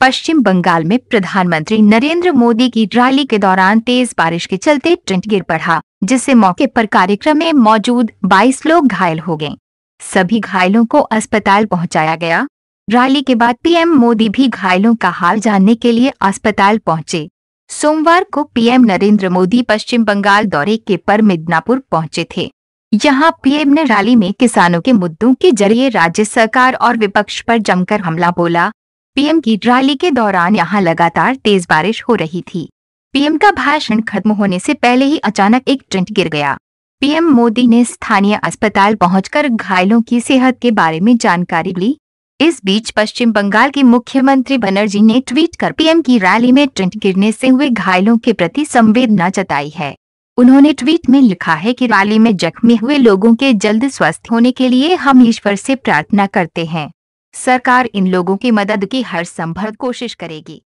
पश्चिम बंगाल में प्रधानमंत्री नरेंद्र मोदी की रैली के दौरान तेज बारिश के चलते टेंट गिर पड़ा जिससे मौके पर कार्यक्रम में मौजूद 22 लोग घायल हो गए सभी घायलों को अस्पताल पहुंचाया गया रैली के बाद पीएम मोदी भी घायलों का हाल जानने के लिए अस्पताल पहुंचे सोमवार को पीएम नरेंद्र मोदी पश्चिम बंगाल दौरे के पर मिदनापुर पहुंचे थे यहाँ पीएम ने रैली में किसानों के मुद्दों के जरिए राज्य सरकार और विपक्ष पर जमकर हमला बोला पीएम की रैली के दौरान यहां लगातार तेज बारिश हो रही थी पीएम का भाषण खत्म होने से पहले ही अचानक एक टेंट गिर गया पीएम मोदी ने स्थानीय अस्पताल पहुंचकर घायलों की सेहत के बारे में जानकारी ली इस बीच पश्चिम बंगाल के मुख्यमंत्री बनर्जी ने ट्वीट कर पीएम की रैली में टेंट गिरने से हुए घायलों के प्रति संवेदना जताई है उन्होंने ट्वीट में लिखा है कि रैली में जख्मी हुए लोगों के जल्द स्वस्थ होने के लिए हम ईश्वर से प्रार्थना करते हैं सरकार इन लोगों की मदद की हर संभव कोशिश करेगी